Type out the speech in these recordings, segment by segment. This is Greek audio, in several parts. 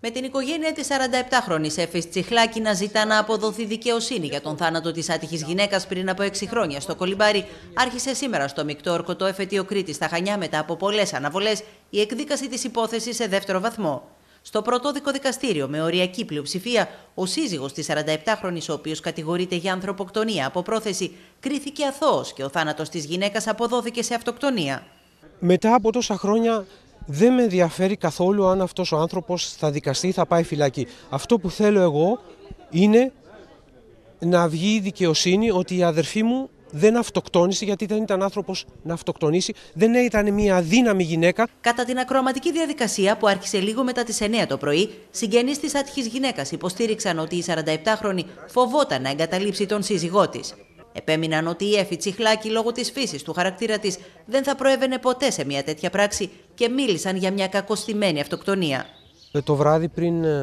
Με την οικογένεια της 47χρονη Εφη Τσιχλάκη να ζητά να αποδοθεί δικαιοσύνη για τον θάνατο της άτυχης γυναίκας πριν από 6 χρόνια στο Κολυμπάρι, άρχισε σήμερα στο μεικτό το εφετείο Κρήτη στα Χανιά μετά από πολλές αναβολές η εκδίκαση της υπόθεσης σε δεύτερο βαθμό. Στο πρωτόδικο δικαστήριο, με οριακή πλειοψηφία, ο σύζυγος της 47χρονης, ο οποίος κατηγορείται για ανθρωποκτονία από πρόθεση, κρίθηκε αθώος και ο θάνατος της γυναίκας αποδόθηκε σε αυτοκτονία. Μετά από τόσα χρόνια δεν με ενδιαφέρει καθόλου αν αυτός ο άνθρωπος θα δικαστεί ή θα πάει φυλακή. Αυτό που θέλω εγώ είναι να βγει η δικαιοσύνη ότι η αδερφή μου δεν αυτοκτόνησε γιατί δεν ήταν άνθρωπος να αυτοκτονήσει, δεν ήταν μια αδύναμη γυναίκα. Κατά την ακροαματική διαδικασία που άρχισε λίγο μετά τις 9 το πρωί, συγγενείς της άτυχης γυναίκας υποστήριξαν ότι η 47χρονη φοβόταν να εγκαταλείψει τον σύζυγό της επέμειναν ότι η Εφη Τσιχλάκη λόγω της φύσης του χαρακτήρα της δεν θα προέβαινε ποτέ σε μια τέτοια πράξη και μίλησαν για μια κακοστημένη αυτοκτονία. Ε, το βράδυ πριν, ε,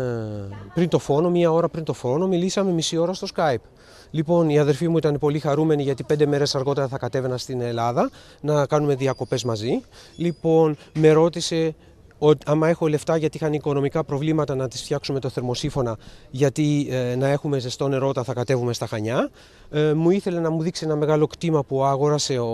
πριν το φόνο, μία ώρα πριν το φόνο, μιλήσαμε μισή ώρα στο Skype. Λοιπόν, η αδερφή μου ήταν πολύ χαρούμενη γιατί πέντε μέρες αργότερα θα κατέβαινα στην Ελλάδα να κάνουμε διακοπές μαζί. Λοιπόν, με ρώτησε ότι άμα έχω λεφτά γιατί είχαν οικονομικά προβλήματα να τις φτιάξουμε το θερμοσύφωνα γιατί ε, να έχουμε ζεστό νερό όταν θα κατέβουμε στα Χανιά. Ε, μου ήθελε να μου δείξει ένα μεγάλο κτήμα που άγορασε ο,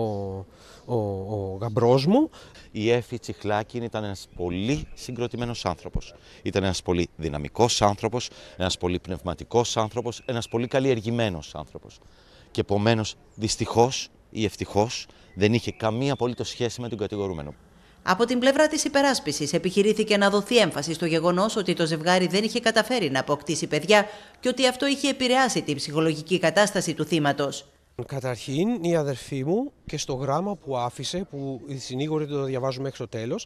ο, ο γαμπρός μου. Η Έφη Τσιχλάκη ήταν ένας πολύ συγκροτημένος άνθρωπος. Ήταν ένας πολύ δυναμικός άνθρωπος, ένας πολύ πνευματικός άνθρωπος, ένας πολύ καλλιεργημένος άνθρωπος. Και επομένως, δυστυχώς ή ευτυχώς, δεν είχε καμία απολύτως σχέση με τον κατηγορούμενο. Από την πλευρά της υπεράσπισης, επιχειρήθηκε να δοθεί έμφαση στο γεγονός ότι το ζευγάρι δεν είχε καταφέρει να αποκτήσει παιδιά και ότι αυτό είχε επηρεάσει την ψυχολογική κατάσταση του θύματος. Καταρχήν, η αδερφή μου και στο γράμμα που άφησε, που οι συνήγοροι το διαβάζουμε μέχρι το τέλος,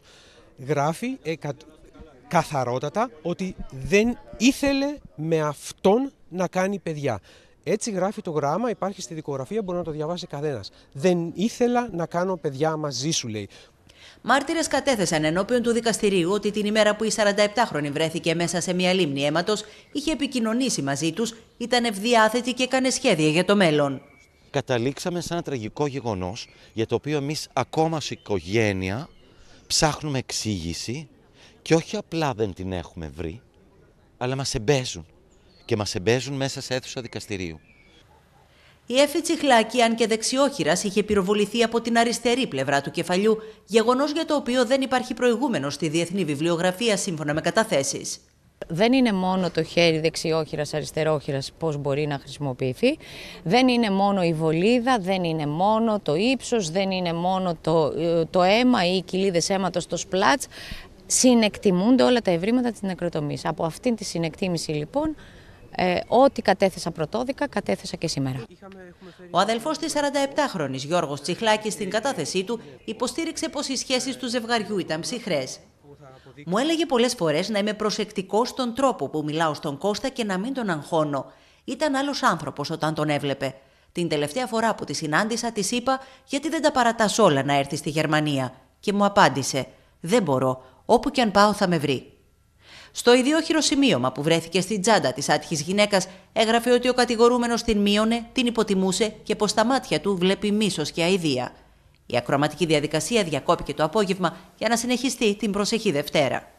γράφει καθαρότατα ότι δεν ήθελε με αυτόν να κάνει παιδιά. Έτσι γράφει το γράμμα, υπάρχει στη δικογραφία, μπορεί να το διαβάσει κανένας. Δεν ήθελα να κάνω παιδιά μαζί σου, λέει. Μάρτυρες κατέθεσαν ενώπιον του δικαστηρίου ότι την ημέρα που η 47χρονη βρέθηκε μέσα σε μια λίμνη αίματος, είχε επικοινωνήσει μαζί τους, ήταν ευδιάθετη και έκανε σχέδια για το μέλλον. Καταλήξαμε σε ένα τραγικό γεγονός για το οποίο εμείς ακόμα ως οικογένεια ψάχνουμε εξήγηση και όχι απλά δεν την έχουμε βρει, αλλά μας εμπέζουν. Και μας εμπέζουν μέσα σε αίθουσα δικαστηρίου. Η Έφη Τσιχλάκη, αν και δεξιόχειρας, είχε πυροβοληθεί από την αριστερή πλευρά του κεφαλιού, γεγονός για το οποίο δεν υπάρχει προηγούμενο στη διεθνή βιβλιογραφία σύμφωνα με καταθέσεις. Δεν είναι μόνο το χέρι δεξιόχειρας, αριστερόχειρας πώς μπορεί να χρησιμοποιηθεί. Δεν είναι μόνο η βολίδα, δεν είναι μόνο το ύψος, δεν είναι μόνο το, ε, το αίμα ή οι κοιλίδες αίματος στο σπλάτς. Συνεκτιμούνται όλα τα ευρήματα της νεκροτομής. Από αυτήν τη συνεκτίμηση λοιπόν ε, ό,τι κατέθεσα πρωτόδικα, κατέθεσα και σήμερα. Ο αδελφός της 47χρονη Γιώργος Τσιχλάκης στην κατάθεσή του υποστήριξε πως οι σχέσεις του ζευγαριού ήταν ψυχρές. Μου έλεγε πολλές φορές να είμαι προσεκτικός στον τρόπο που μιλάω στον Κώστα και να μην τον αγχώνω. Ήταν άλλος άνθρωπος όταν τον έβλεπε. Την τελευταία φορά που τη συνάντησα, της είπα γιατί δεν τα παρατάς όλα να έρθεις στη Γερμανία. Και μου απάντησε: Δεν μπορώ, όπου και αν πάω θα με βρει. Στο ιδιόχειρο σημείωμα που βρέθηκε στην τσάντα της άτυχης γυναίκας, έγραφε ότι ο κατηγορούμενος την μείωνε, την υποτιμούσε και πως στα μάτια του βλέπει μίσος και αηδία. Η ακροματική διαδικασία διακόπηκε το απόγευμα για να συνεχιστεί την προσεχή Δευτέρα.